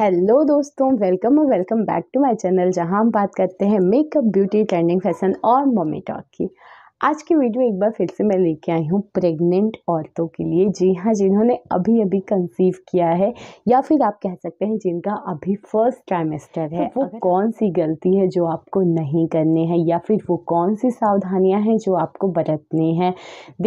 hello दोस्तों welcome और welcome back to my channel जहां हम बात करते हैं मेकअप ब्यूटी ट्रेंडिंग फैशन और मम्मी टॉक की आज की वीडियो एक बार फिर से मैं लेके आई हूँ प्रेग्नेंट औरतों के लिए जी हाँ जिन्होंने अभी अभी कंसीव किया है या फिर आप कह सकते हैं जिनका अभी फर्स्ट ट्राइमेस्टर है तो वो कौन सी गलती है जो आपको नहीं करनी है या फिर वो कौन सी सावधानियां हैं जो आपको बरतनी हैं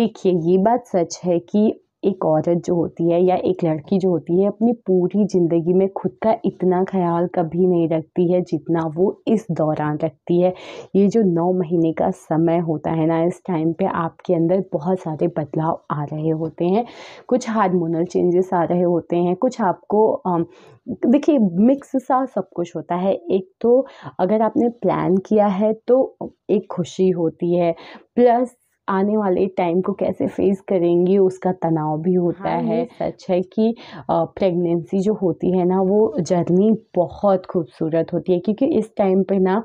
देखिए ये बात सच है कि एक औरत जो होती है या एक लड़की जो होती है अपनी पूरी ज़िंदगी में खुद का इतना ख्याल कभी नहीं रखती है जितना वो इस दौरान रखती है ये जो नौ महीने का समय होता है ना इस टाइम पे आपके अंदर बहुत सारे बदलाव आ रहे होते हैं कुछ हार्मोनल चेंजेस आ रहे होते हैं कुछ आपको देखिए मिक्स सा सब कुछ होता है एक तो अगर आपने प्लान किया है तो एक खुशी होती है प्लस आने वाले टाइम को कैसे फेस करेंगी उसका तनाव भी होता हाँ, है सच है कि प्रेगनेंसी जो होती है ना वो जर्नी बहुत खूबसूरत होती है क्योंकि इस टाइम पे ना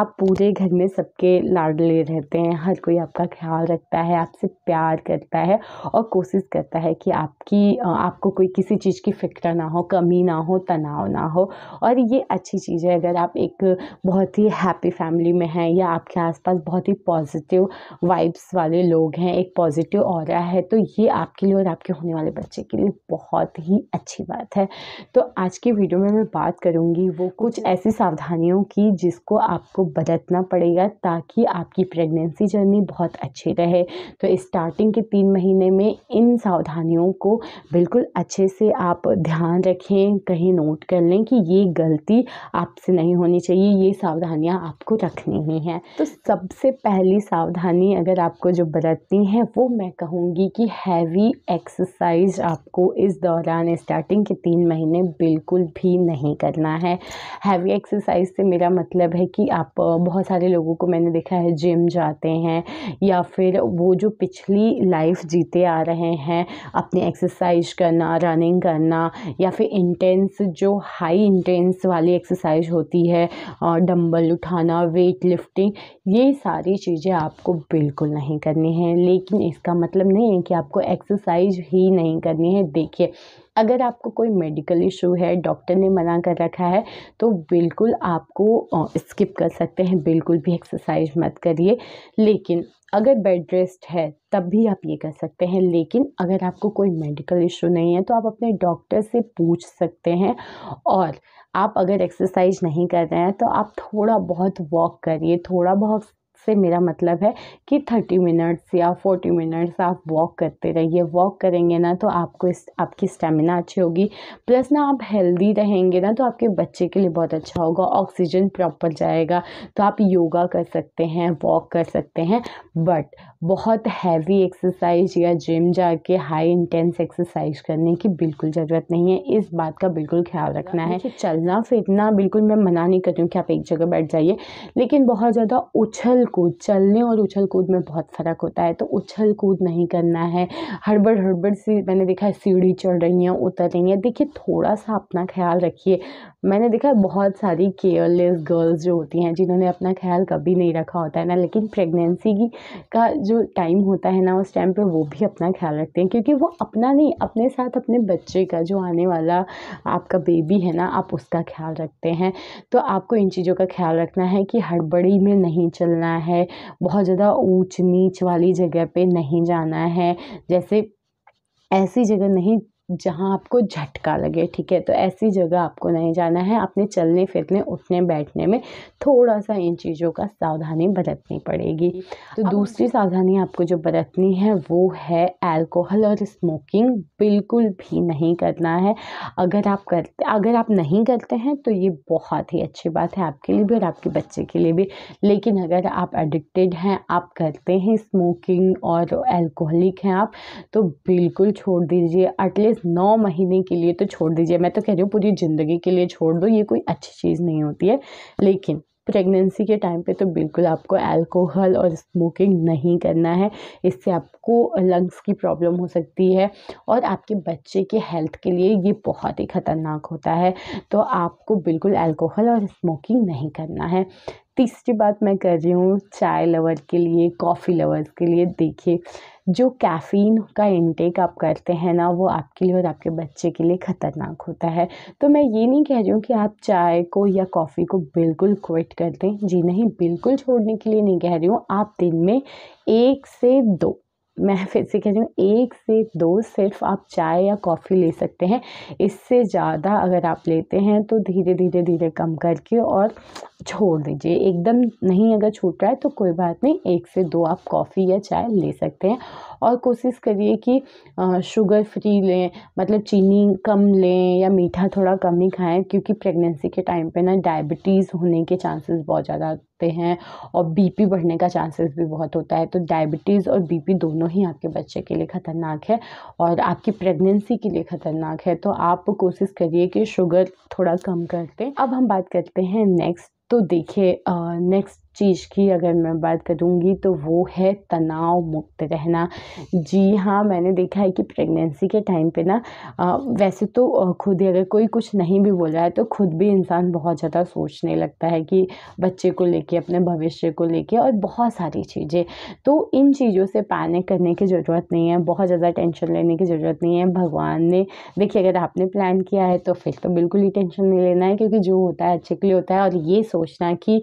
आप पूरे घर में सबके लाडले रहते हैं हर कोई आपका ख्याल रखता है आपसे प्यार करता है और कोशिश करता है कि आपकी आपको कोई किसी चीज़ की फिक्र ना हो कमी ना हो तनाव ना हो और ये अच्छी चीज़ है अगर आप एक बहुत ही हैप्पी फैमिली में हैं या आपके आसपास बहुत ही पॉजिटिव वाइब्स वाले लोग हैं एक पॉजिटिव और है तो ये आपके लिए और आपके होने वाले बच्चे के लिए बहुत ही अच्छी बात है तो आज की वीडियो में मैं बात करूँगी वो कुछ ऐसी सावधानियों की जिसको आपको बरतना पड़ेगा ताकि आपकी प्रेगनेंसी जर्नी बहुत अच्छी रहे तो स्टार्टिंग के तीन महीने में इन सावधानियों को बिल्कुल अच्छे से आप ध्यान रखें कहीं नोट कर लें कि ये गलती आपसे नहीं होनी चाहिए ये सावधानियाँ आपको रखनी ही हैं तो सबसे पहली सावधानी अगर आपको जो बरतती हैं वो मैं कहूँगी कि हैवी एक्सरसाइज आपको इस दौरान स्टार्टिंग के तीन महीने बिल्कुल भी नहीं करना है हैवी एक्सरसाइज से मेरा मतलब है कि आप बहुत सारे लोगों को मैंने देखा है जिम जाते हैं या फिर वो जो पिछली लाइफ जीते आ रहे हैं अपनी एक्सरसाइज करना रनिंग करना या फिर इंटेंस जो हाई इंटेंस वाली एक्सरसाइज होती है डम्बल उठाना वेट लिफ्टिंग ये सारी चीज़ें आपको बिल्कुल नहीं करनी है लेकिन इसका मतलब नहीं है कि आपको एक्सरसाइज ही नहीं करनी है देखिए अगर आपको कोई मेडिकल इशू है डॉक्टर ने मना कर रखा है तो बिल्कुल आपको स्किप कर सकते हैं बिल्कुल भी एक्सरसाइज मत करिए लेकिन अगर बेड रेस्ट है तब भी आप ये कर सकते हैं लेकिन अगर आपको कोई मेडिकल इशू नहीं है तो आप अपने डॉक्टर से पूछ सकते हैं और आप अगर एक्सरसाइज नहीं कर रहे हैं तो आप थोड़ा बहुत वॉक करिए थोड़ा बहुत से मेरा मतलब है कि थर्टी मिनट्स या फोर्टी मिनट्स आप वॉक करते रहिए वॉक करेंगे ना तो आपको इस आपकी स्टेमिना अच्छी होगी प्लस ना आप हेल्दी रहेंगे ना तो आपके बच्चे के लिए बहुत अच्छा होगा ऑक्सीजन प्रॉपर जाएगा तो आप योगा कर सकते हैं वॉक कर सकते हैं बट बहुत हैवी एक्सरसाइज या जिम जाके हाई इंटेंस एक्सरसाइज करने की बिल्कुल ज़रूरत नहीं है इस बात का बिल्कुल ख्याल रखना है चलना फिरना बिल्कुल मैं मना नहीं करती हूँ कि आप एक जगह बैठ जाइए लेकिन बहुत ज़्यादा उछल कूद चलने और उछल कूद में बहुत फ़र्क होता है तो उछल कूद नहीं करना है हड़बड़ हड़बड़ सी मैंने देखा है सीढ़ी चढ़ रही हैं उतर रही हैं देखिए थोड़ा सा अपना ख्याल रखिए मैंने देखा है बहुत सारी केयरलेस गर्ल्स जो होती हैं जिन्होंने अपना ख्याल कभी नहीं रखा होता है ना लेकिन प्रेगनेंसी की का जो टाइम होता है ना उस टाइम पर वो भी अपना ख्याल रखते हैं क्योंकि वो अपना नहीं अपने साथ अपने बच्चे का जो आने वाला आपका बेबी है ना आप उसका ख्याल रखते हैं तो आपको इन चीज़ों का ख्याल रखना है कि हड़बड़ी में नहीं चलना है बहुत ज़्यादा ऊंच नीच वाली जगह पे नहीं जाना है जैसे ऐसी जगह नहीं जहाँ आपको झटका लगे ठीक है तो ऐसी जगह आपको नहीं जाना है अपने चलने फिरने उठने बैठने में थोड़ा सा इन चीज़ों का सावधानी बरतनी पड़ेगी तो दूसरी सावधानी आपको जो बरतनी है वो है अल्कोहल और स्मोकिंग बिल्कुल भी नहीं करना है अगर आप करते अगर आप नहीं करते हैं तो ये बहुत ही अच्छी बात है आपके लिए भी और आपके बच्चे के लिए भी लेकिन अगर आप एडिक्टेड हैं आप करते हैं स्मोकिंग और एल्कोहलिक हैं आप तो बिल्कुल छोड़ दीजिए एटलीस्ट सिर्फ नौ महीने के लिए तो छोड़ दीजिए मैं तो कह रही हूँ पूरी ज़िंदगी के लिए छोड़ दो ये कोई अच्छी चीज़ नहीं होती है लेकिन प्रेगनेंसी के टाइम पे तो बिल्कुल आपको अल्कोहल और स्मोकिंग नहीं करना है इससे आपको लंग्स की प्रॉब्लम हो सकती है और आपके बच्चे के हेल्थ के लिए ये बहुत ही ख़तरनाक होता है तो आपको बिल्कुल अल्कोहल और स्मोकिंग नहीं करना है तीसरी बात मैं कर रही हूँ चाय लवर के लिए कॉफ़ी लवर के लिए देखिए जो कैफ़ीन का इनटेक आप करते हैं ना वो आपके लिए और आपके बच्चे के लिए ख़तरनाक होता है तो मैं ये नहीं कह रही हूँ कि आप चाय को या कॉफ़ी को बिल्कुल क्विट कर दें जी नहीं बिल्कुल छोड़ने के लिए नहीं कह रही हूँ आप दिन में एक से दो मैं फिर से कह रही हूँ एक से दो सिर्फ आप चाय या कॉफ़ी ले सकते हैं इससे ज़्यादा अगर आप लेते हैं तो धीरे धीरे धीरे कम करके और छोड़ दीजिए एकदम नहीं अगर छूट रहा है तो कोई बात नहीं एक से दो आप कॉफ़ी या चाय ले सकते हैं और कोशिश करिए कि शुगर फ्री लें मतलब चीनी कम लें या मीठा थोड़ा कम ही खाएं क्योंकि प्रेगनेंसी के टाइम पे ना डायबिटीज़ होने के चांसेस बहुत ज़्यादा सकते हैं और बीपी बढ़ने का चांसेस भी बहुत होता है तो डायबिटीज़ और बीपी दोनों ही आपके बच्चे के लिए ख़तरनाक है और आपकी प्रेगनेंसी के लिए ख़तरनाक है तो आप कोशिश करिए कि शुगर थोड़ा कम करते अब हम बात करते हैं नेक्स्ट तो देखिए नेक्स्ट चीज़ की अगर मैं बात करूँगी तो वो है तनाव मुक्त रहना जी हाँ मैंने देखा है कि प्रेगनेंसी के टाइम पे ना वैसे तो खुद ही अगर कोई कुछ नहीं भी बोल रहा है तो खुद भी इंसान बहुत ज़्यादा सोचने लगता है कि बच्चे को लेके अपने भविष्य को लेके और बहुत सारी चीज़ें तो इन चीज़ों से पैनिक करने की ज़रूरत नहीं है बहुत ज़्यादा टेंशन लेने की ज़रूरत नहीं है भगवान ने देखिए अगर आपने प्लान किया है तो फिर तो बिल्कुल ही टेंशन नहीं लेना है क्योंकि जो होता है अच्छे के लिए होता है और ये सोचना कि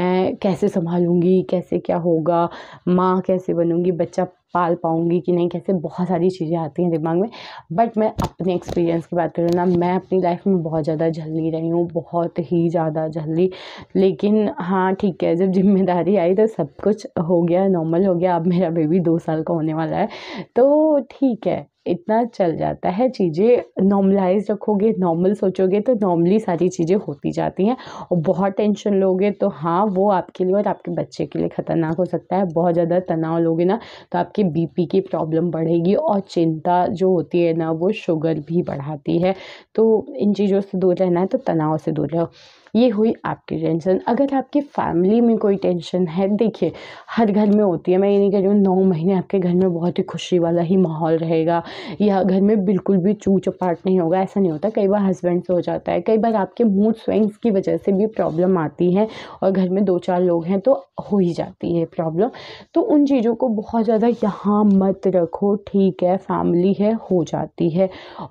मैं कैसे कैसे संभालूंगी कैसे क्या होगा माँ कैसे बनूँगी बच्चा पाल पाऊँगी कि नहीं कैसे बहुत सारी चीज़ें आती हैं दिमाग में बट मैं अपने एक्सपीरियंस की बात करूँ ना मैं अपनी लाइफ में बहुत ज़्यादा झल्ली रही हूँ बहुत ही ज़्यादा झल्ली लेकिन हाँ ठीक है जब जिम्मेदारी आई तो सब कुछ हो गया नॉर्मल हो गया अब मेरा बेबी दो साल का होने वाला है तो ठीक है इतना चल जाता है चीज़ें नॉर्मलाइज रखोगे नॉर्मल सोचोगे तो नॉर्मली सारी चीज़ें होती जाती हैं और बहुत टेंशन लोगे तो हाँ वो आपके लिए और आपके बच्चे के लिए ख़तरनाक हो सकता है बहुत ज़्यादा तनाव लोगे ना तो आपके बीपी की प्रॉब्लम बढ़ेगी और चिंता जो होती है ना वो शुगर भी बढ़ाती है तो इन चीज़ों से दूर रहना है तो तनाव से दूर रहो ये हुई आपकी टेंशन अगर आपकी फैमिली में कोई टेंशन है देखिए हर घर में होती है मैं ये नहीं कह रही हूँ नौ महीने आपके घर में बहुत ही खुशी वाला ही माहौल रहेगा या घर में बिल्कुल भी चू चपाट नहीं होगा ऐसा नहीं होता कई बार हस्बैंड से हो जाता है कई बार आपके मूड स्विंग्स की वजह से भी प्रॉब्लम आती है और घर में दो चार लोग हैं तो हो ही जाती है प्रॉब्लम तो उन चीज़ों को बहुत ज़्यादा यहाँ मत रखो ठीक है फैमिली है हो जाती है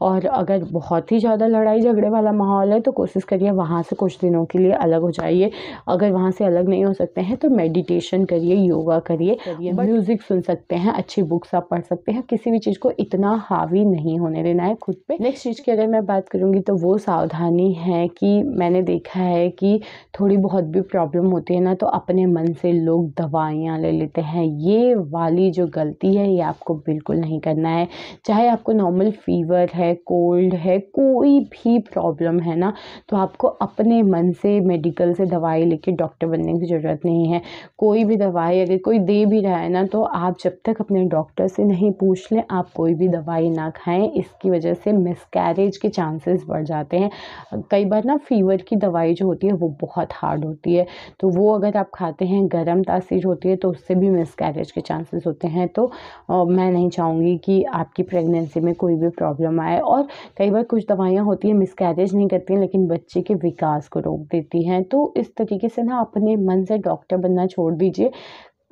और अगर बहुत ही ज़्यादा लड़ाई झगड़े वाला माहौल है तो कोशिश करिए वहाँ से कुछ दिन दिनों के लिए अलग हो जाइए अगर वहाँ से अलग नहीं हो सकते हैं तो मेडिटेशन करिए योगा करिए म्यूज़िक सुन सकते हैं अच्छी बुक्स आप पढ़ सकते हैं किसी भी चीज़ को इतना हावी नहीं होने देना है खुद पे नेक्स्ट चीज़ की अगर मैं बात करूँगी तो वो सावधानी है कि मैंने देखा है कि थोड़ी बहुत भी प्रॉब्लम होती है ना तो अपने मन से लोग दवाइयाँ ले लेते हैं ये वाली जो गलती है ये आपको बिल्कुल नहीं करना है चाहे आपको नॉर्मल फीवर है कोल्ड है कोई भी प्रॉब्लम है ना तो आपको अपने मन मन से मेडिकल से दवाई लेके डॉक्टर बनने की ज़रूरत नहीं है कोई भी दवाई अगर कोई दे भी रहा है ना तो आप जब तक अपने डॉक्टर से नहीं पूछ लें आप कोई भी दवाई ना खाएं इसकी वजह से मिसकैरेज के चांसेस बढ़ जाते हैं कई बार ना फीवर की दवाई जो होती है वो बहुत हार्ड होती है तो वो अगर आप खाते हैं गर्म तासीर होती है तो उससे भी मिसकैरेज के चांसेस होते हैं तो मैं नहीं चाहूँगी कि आपकी प्रेगनेंसी में कोई भी प्रॉब्लम आए और कई बार कुछ दवाइयाँ होती हैं मिसकैरेज नहीं करती हैं लेकिन बच्चे के विकास को रोक देती हैं तो इस तरीके से ना अपने मन से डॉक्टर बनना छोड़ दीजिए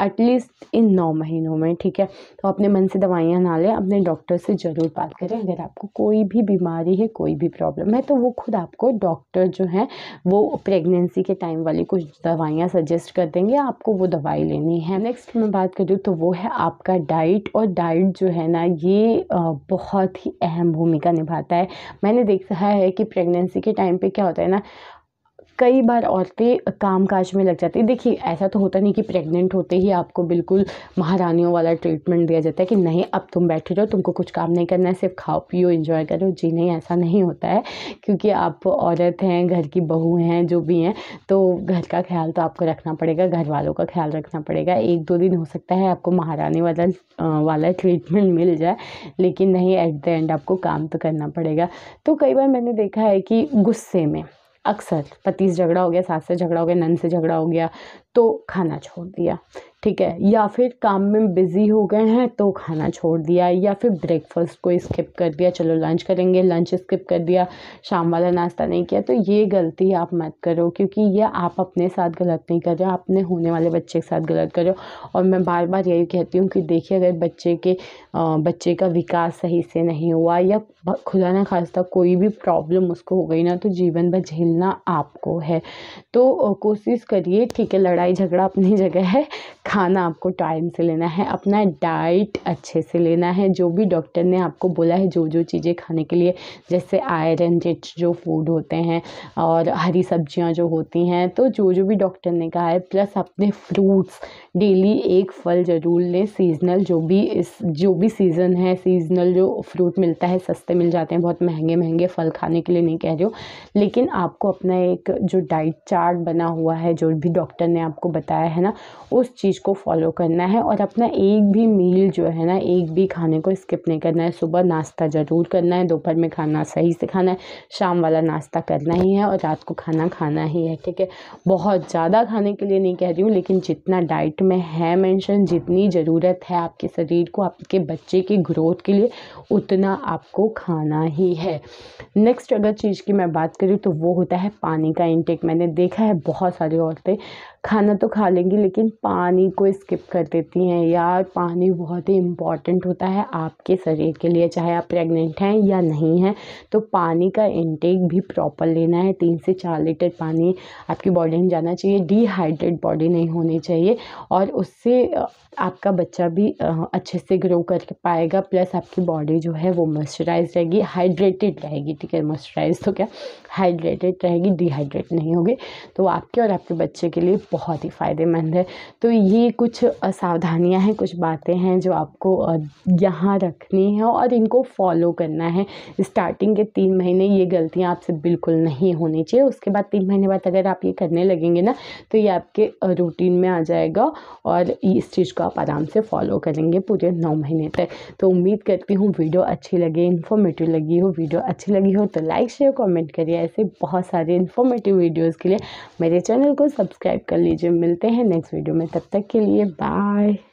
एटलीस्ट इन नौ महीनों में ठीक है तो अपने मन से दवाइयाँ ना लें अपने डॉक्टर से ज़रूर बात करें अगर आपको कोई भी बीमारी है कोई भी प्रॉब्लम है तो वो खुद आपको डॉक्टर जो हैं वो प्रेगनेंसी के टाइम वाली कुछ दवाइयाँ सजेस्ट कर देंगे आपको वो दवाई लेनी है नेक्स्ट मैं बात करूँ तो वो है आपका डाइट और डाइट जो है ना ये बहुत ही अहम भूमिका निभाता है मैंने देखा है कि प्रेगनेंसी के टाइम पर क्या होता है ना कई बार औरतें काम काज में लग जाती है देखिए ऐसा तो होता नहीं कि प्रेग्नेंट होते ही आपको बिल्कुल महारानियों वाला ट्रीटमेंट दिया जाता है कि नहीं अब तुम बैठे रहो तुमको कुछ काम नहीं करना है सिर्फ खाओ पियो इन्जॉय करो जी नहीं ऐसा नहीं होता है क्योंकि आप औरत हैं घर की बहू हैं जो भी हैं तो घर का ख्याल तो आपको रखना पड़ेगा घर वालों का ख्याल रखना पड़ेगा एक दो दिन हो सकता है आपको महारानी वाला वाला ट्रीटमेंट मिल जाए लेकिन नहीं एट द एंड आपको काम तो करना पड़ेगा तो कई बार मैंने देखा है कि गुस्से में अक्सर पति से झगड़ा हो गया सास से झगड़ा हो गया नन से झगड़ा हो गया तो खाना छोड़ दिया ठीक है या फिर काम में बिज़ी हो गए हैं तो खाना छोड़ दिया या फिर ब्रेकफास्ट को स्किप कर दिया चलो लंच करेंगे लंच स्किप कर दिया शाम वाला नाश्ता नहीं किया तो ये गलती आप मत करो क्योंकि ये आप अपने साथ गलत नहीं कर रहे हो अपने होने वाले बच्चे के साथ गलत कर रहे हो और मैं बार बार यही कहती हूँ कि देखिए अगर बच्चे के बच्चे का विकास सही से नहीं हुआ या खुदा ना खास्ता कोई भी प्रॉब्लम उसको हो गई ना तो जीवन भर झेलना आपको है तो कोशिश करिए ठीक है लड़ाई झगड़ा अपनी जगह है खाना आपको टाइम से लेना है अपना डाइट अच्छे से लेना है जो भी डॉक्टर ने आपको बोला है जो जो चीज़ें खाने के लिए जैसे आयरन रिच जो फूड होते हैं और हरी सब्जियां जो होती हैं तो जो जो भी डॉक्टर ने कहा है प्लस अपने फ्रूट्स डेली एक फल ज़रूर लें सीजनल जो भी इस जो भी सीज़न है सीजनल जो फ्रूट मिलता है सस्ते मिल जाते हैं बहुत महंगे महंगे फल खाने के लिए नहीं कह रही हो लेकिन आपको अपना एक जो डाइट चार्ट बना हुआ है जो भी डॉक्टर ने आपको बताया है ना उस चीज़ को फॉलो करना है और अपना एक भी मील जो है ना एक भी खाने को स्किप नहीं करना है सुबह नाश्ता ज़रूर करना है दोपहर में खाना सही से खाना है शाम वाला नाश्ता करना ही है और रात को खाना खाना ही है ठीक है बहुत ज़्यादा खाने के लिए नहीं कह रही हूँ लेकिन जितना डाइट में है मैंशन जितनी ज़रूरत है आपके शरीर को आपके बच्चे की ग्रोथ के लिए उतना आपको खाना ही है नेक्स्ट अगर चीज़ की मैं बात करूँ तो वो होता है पानी का इंटेक मैंने देखा है बहुत सारी औरतें खाना तो खा लेंगी लेकिन पानी पानी को स्किप कर देती हैं यार पानी बहुत ही इम्पॉर्टेंट होता है आपके शरीर के लिए चाहे आप प्रेग्नेंट हैं या नहीं हैं तो पानी का इनटेक भी प्रॉपर लेना है तीन से चार लीटर पानी आपकी बॉडी में जाना चाहिए डिहाइड्रेट बॉडी नहीं होनी चाहिए और उससे आपका बच्चा भी अच्छे से ग्रो कर पाएगा प्लस आपकी बॉडी जो है वो मॉइस्चराइज रहेगी हाइड्रेटेड रहेगी ठीक है मॉइस्चराइज तो क्या हाइड्रेटेड रहेगी डिहाइड्रेट नहीं होगी तो आपके और आपके बच्चे के लिए बहुत ही फ़ायदेमंद है तो ये ये कुछ सावधानियाँ हैं कुछ बातें हैं जो आपको यहाँ रखनी है और इनको फॉलो करना है स्टार्टिंग के तीन महीने ये गलतियाँ आपसे बिल्कुल नहीं होनी चाहिए उसके बाद तीन महीने बाद अगर आप ये करने लगेंगे ना तो ये आपके रूटीन में आ जाएगा और इस चीज़ को आप आराम से फॉलो करेंगे पूरे नौ महीने तक तो उम्मीद करती हूँ वीडियो अच्छी लगे इन्फॉर्मेटिव लगी हो वीडियो अच्छी लगी हो तो लाइक शेयर कमेंट करिए ऐसे बहुत सारे इन्फॉर्मेटिव वीडियोज़ के लिए मेरे चैनल को सब्सक्राइब कर लीजिए मिलते हैं नेक्स्ट वीडियो में तब तक के लिए बाय